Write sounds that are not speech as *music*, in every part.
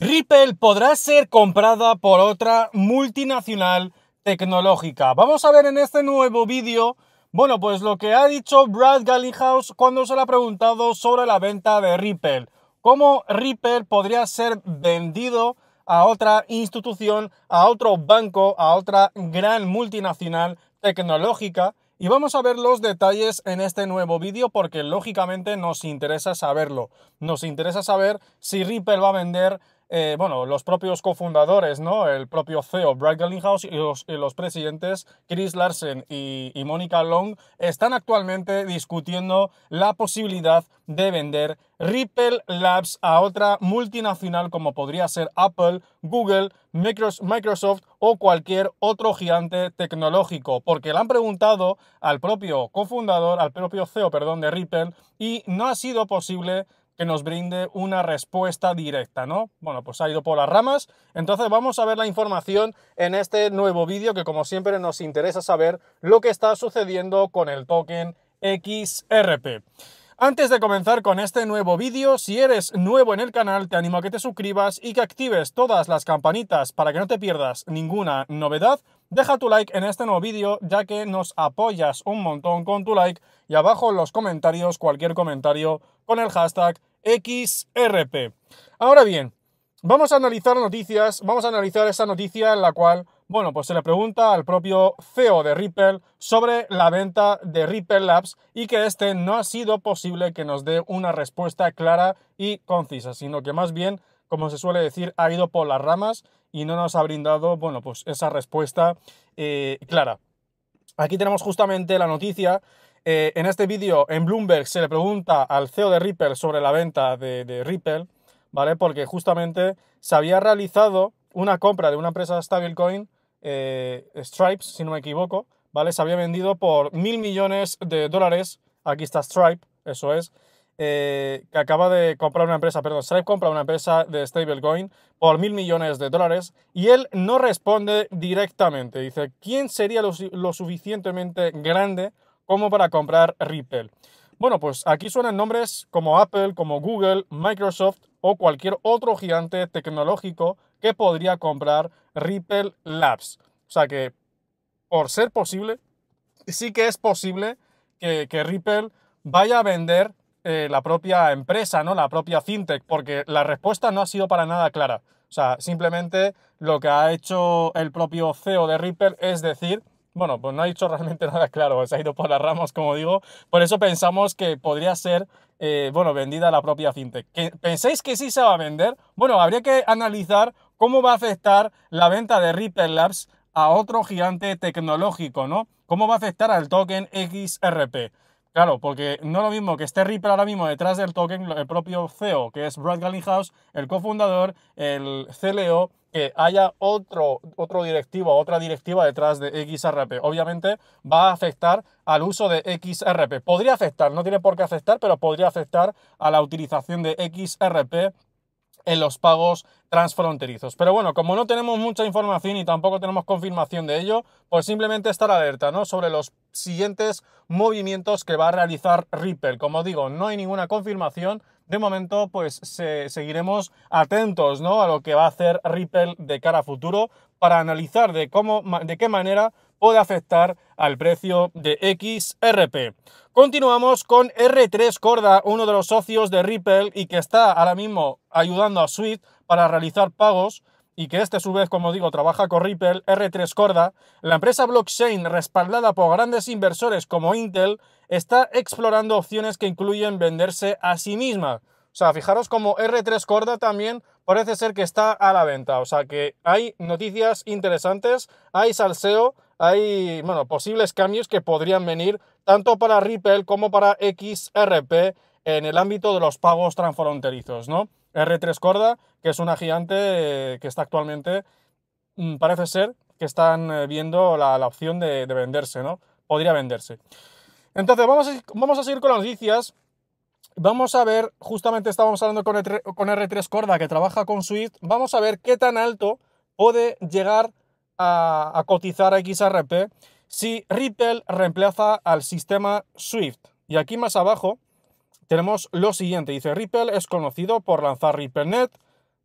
Ripple podrá ser comprada por otra multinacional tecnológica. Vamos a ver en este nuevo vídeo, bueno, pues lo que ha dicho Brad Gallinghouse cuando se le ha preguntado sobre la venta de Ripple. Cómo Ripple podría ser vendido a otra institución, a otro banco, a otra gran multinacional tecnológica. Y vamos a ver los detalles en este nuevo vídeo porque lógicamente nos interesa saberlo. Nos interesa saber si Ripple va a vender eh, bueno, los propios cofundadores, ¿no? El propio CEO, Brad House y los, presidentes, Chris Larsen y, y Mónica Long, están actualmente discutiendo la posibilidad de vender Ripple Labs a otra multinacional como podría ser Apple, Google, Microsoft o cualquier otro gigante tecnológico, porque le han preguntado al propio cofundador, al propio CEO, perdón, de Ripple y no ha sido posible que nos brinde una respuesta directa, ¿no? Bueno, pues ha ido por las ramas. Entonces vamos a ver la información en este nuevo vídeo que como siempre nos interesa saber lo que está sucediendo con el token XRP. Antes de comenzar con este nuevo vídeo, si eres nuevo en el canal, te animo a que te suscribas y que actives todas las campanitas para que no te pierdas ninguna novedad. Deja tu like en este nuevo vídeo, ya que nos apoyas un montón con tu like y abajo en los comentarios cualquier comentario con el hashtag XRP. Ahora bien, vamos a analizar noticias, vamos a analizar esa noticia en la cual, bueno, pues se le pregunta al propio CEO de Ripple sobre la venta de Ripple Labs y que este no ha sido posible que nos dé una respuesta clara y concisa, sino que más bien, como se suele decir, ha ido por las ramas y no nos ha brindado, bueno, pues esa respuesta eh, clara. Aquí tenemos justamente la noticia eh, en este vídeo, en Bloomberg, se le pregunta al CEO de Ripple sobre la venta de, Ripple, ¿vale? Porque justamente se había realizado una compra de una empresa de stablecoin, eh, Stripes, si no me equivoco, ¿vale? Se había vendido por mil millones de dólares. Aquí está Stripe, eso es. Eh, que acaba de comprar una empresa, perdón, Stripe compra una empresa de stablecoin por mil millones de dólares y él no responde directamente. Dice, ¿quién sería lo, lo suficientemente grande ¿Cómo para comprar Ripple. Bueno, pues aquí suenan nombres como Apple, como Google, Microsoft o cualquier otro gigante tecnológico que podría comprar Ripple Labs. O sea que, por ser posible, sí que es posible que, Ripple vaya a vender eh, la propia empresa, ¿no? La propia fintech, porque la respuesta no ha sido para nada clara. O sea, simplemente lo que ha hecho el propio CEO de Ripple es decir bueno, pues no ha dicho realmente *laughs* nada claro, se ha ido por las ramas, como digo. Por eso pensamos que podría ser, eh, bueno, vendida la propia fintech. ¿Que ¿Pensáis que sí se va a vender? Bueno, habría que analizar cómo va a afectar la venta de Ripple Labs a otro gigante tecnológico, ¿no? ¿Cómo va a afectar al token XRP? Claro, porque no lo mismo que esté Ripple ahora mismo detrás del token, el propio CEO, que es Brad Gallinghouse, el cofundador, el CLO, e que haya otro, otro directivo, otra directiva detrás de XRP. Obviamente va a afectar al uso de XRP. Podría afectar, no tiene por qué afectar, pero podría afectar a la utilización de XRP en los pagos transfronterizos. Pero bueno, como no tenemos mucha información y tampoco tenemos confirmación de ello, pues simplemente estar alerta ¿no? sobre los siguientes movimientos que va a realizar Ripple. Como digo, no hay ninguna confirmación. De momento, pues seguiremos atentos ¿no? a lo que va a hacer Ripple de cara a futuro para analizar de, cómo, de qué manera puede afectar al precio de XRP. Continuamos con R3 Corda, uno de los socios de Ripple y que está ahora mismo ayudando a Swift para realizar pagos y que este a su vez, como digo, trabaja con Ripple, R3 Corda, la empresa blockchain respaldada por grandes inversores como Intel está explorando opciones que incluyen venderse a sí misma. O sea, fijaros como R3 Corda también parece ser que está a la venta. O sea que hay noticias interesantes, hay salseo, hay bueno, posibles cambios que podrían venir tanto para Ripple como para XRP en el ámbito de los pagos transfronterizos, ¿no? R3 Corda, que es una gigante eh, que está actualmente, mm, parece ser que están eh, viendo la, opción de, venderse, ¿no? Podría venderse. Entonces, vamos a, vamos a seguir con las noticias. Vamos a ver, justamente estábamos hablando con, e con R3 Corda, que trabaja con Swift, vamos a ver qué tan alto puede llegar a, cotizar a XRP si Ripple reemplaza al sistema SWIFT. Y aquí más abajo tenemos lo siguiente. Dice Ripple es conocido por lanzar RippleNet,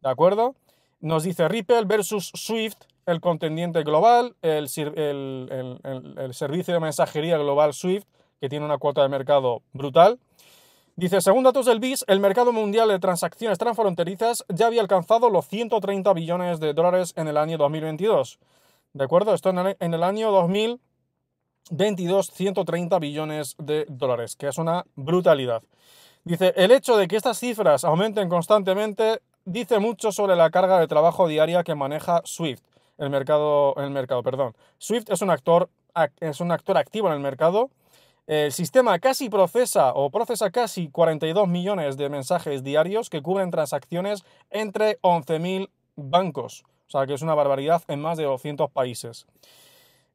¿de acuerdo? Nos dice Ripple versus SWIFT, el contendiente global, el, el servicio de mensajería global SWIFT, que tiene una cuota de mercado brutal. Dice, según datos del BIS, el mercado mundial de transacciones transfronterizas ya había alcanzado los 130 billones de dólares en el año 2022. ¿De acuerdo? Esto en el, año 2022, 130 billones de dólares, que es una brutalidad. Dice, el hecho de que estas cifras aumenten constantemente dice mucho sobre la carga de trabajo diaria que maneja Swift, el mercado, el mercado perdón. Swift es un actor, es un actor activo en el mercado. El sistema casi procesa o procesa casi 42 millones de mensajes diarios que cubren transacciones entre 11.000 bancos. O sea, que es una barbaridad en más de 200 países.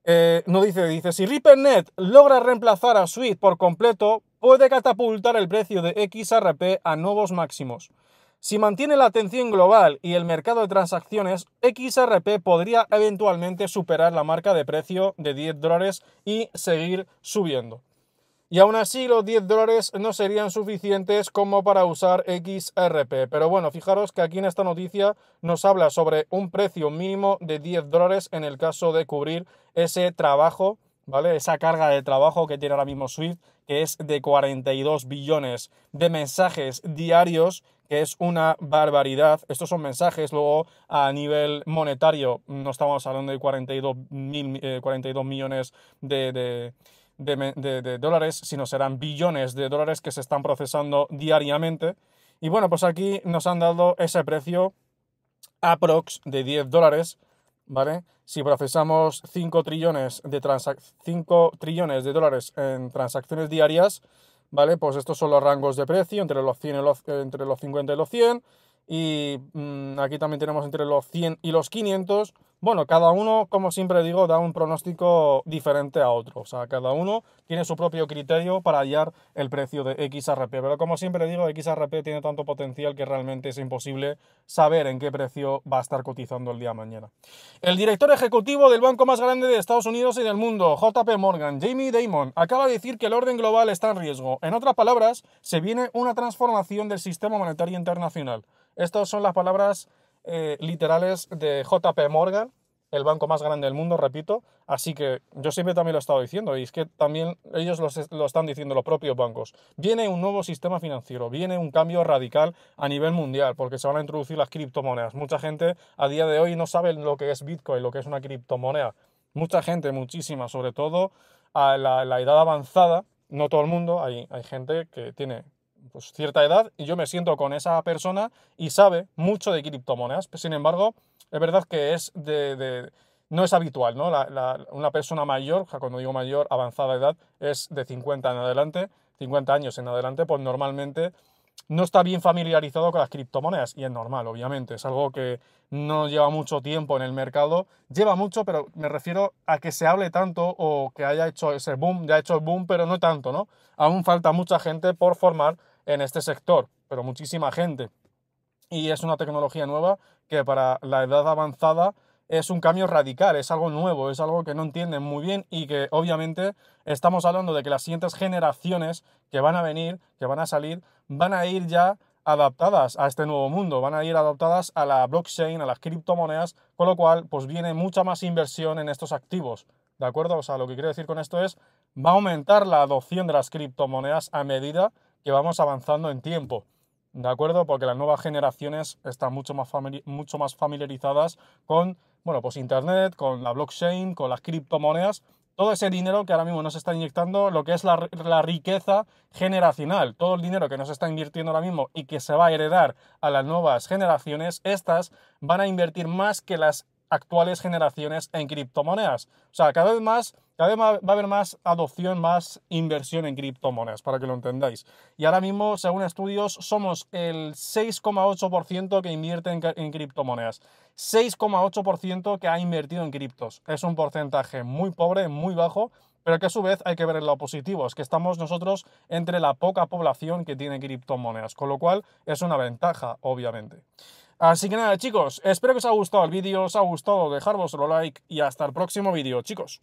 Eh, no dice, dice, si RipperNet logra reemplazar a Suite por completo, puede catapultar el precio de XRP a nuevos máximos. Si mantiene la atención global y el mercado de transacciones, XRP podría eventualmente superar la marca de precio de 10 dólares y seguir subiendo. Y aún así los 10 dólares no serían suficientes como para usar XRP. Pero bueno, fijaros que aquí en esta noticia nos habla sobre un precio mínimo de 10 dólares en el caso de cubrir ese trabajo, ¿vale? Esa carga de trabajo que tiene ahora mismo Swift, que es de 42 billones de mensajes diarios que es una barbaridad. Estos son mensajes, luego a nivel monetario no estamos hablando de 42, eh, millones de, de, dólares, sino serán billones de dólares que se están procesando diariamente. Y bueno, pues aquí nos han dado ese precio aprox de 10 dólares, ¿vale? Si procesamos 5 trillones de, 5 trillones de dólares en transacciones diarias, ¿vale? Pues estos son los rangos de precio entre los, 100 y los, entre los 50 y los 100. Y mm, aquí también tenemos entre los 100 y los 500. Bueno, cada uno, como siempre digo, da un pronóstico diferente a otro. O sea, cada uno tiene su propio criterio para hallar el precio de XRP. Pero como siempre digo, XRP tiene tanto potencial que realmente es imposible saber en qué precio va a estar cotizando el día de mañana. El director ejecutivo del banco más grande de Estados Unidos y del mundo, JP Morgan, Jamie Damon, acaba de decir que el orden global está en riesgo. En otras palabras, se viene una transformación del sistema monetario internacional. Estas son las palabras eh, literales de JP Morgan, el banco más grande del mundo, repito. Así que yo siempre también lo he estado diciendo y es que también ellos lo, están diciendo los propios bancos. Viene un nuevo sistema financiero, viene un cambio radical a nivel mundial porque se van a introducir las criptomonedas. Mucha gente a día de hoy no sabe lo que es Bitcoin, lo que es una criptomoneda. Mucha gente, muchísima, sobre todo a la, edad avanzada, no todo el mundo, hay gente que tiene pues, cierta edad y yo me siento con esa persona y sabe mucho de criptomonedas. Sin embargo, es verdad que es de, no es habitual, ¿no? una persona mayor, cuando digo mayor, avanzada edad, es de 50 en adelante, 50 años en adelante, pues normalmente no está bien familiarizado con las criptomonedas y es normal, obviamente, es algo que no lleva mucho tiempo en el mercado, lleva mucho, pero me refiero a que se hable tanto o que haya hecho ese boom, ya ha hecho el boom, pero no tanto, ¿no? Aún falta mucha gente por formar en este sector, pero muchísima gente. Y es una tecnología nueva que para la edad avanzada es un cambio radical, es algo nuevo, es algo que no entienden muy bien y que obviamente estamos hablando de que las siguientes generaciones que van a venir, que van a salir, van a ir ya adaptadas a este nuevo mundo, van a ir adaptadas a la blockchain, a las criptomonedas, con lo cual pues viene mucha más inversión en estos activos, ¿de acuerdo? O sea, lo que quiero decir con esto es, va a aumentar la adopción de las criptomonedas a medida que que vamos avanzando en tiempo. ¿De acuerdo? Porque las nuevas generaciones están mucho más, mucho más familiarizadas con, bueno, pues Internet, con la blockchain, con las criptomonedas, todo ese dinero que ahora mismo nos está inyectando, lo que es la, la, riqueza generacional, todo el dinero que nos está invirtiendo ahora mismo y que se va a heredar a las nuevas generaciones, estas van a invertir más que las actuales generaciones en criptomonedas. O sea, cada vez más, cada vez va a haber más adopción, más inversión en criptomonedas, para que lo entendáis. Y ahora mismo, según estudios, somos el 6,8% que invierte en, criptomonedas. 6,8% que ha invertido en criptos. Es un porcentaje muy pobre, muy bajo, pero que a su vez hay que ver en lo positivo, es que estamos nosotros entre la poca población que tiene criptomonedas, con lo cual es una ventaja, obviamente. Así que nada, chicos, espero que os haya gustado el vídeo, os ha gustado, dejar vuestro like y hasta el próximo vídeo, chicos.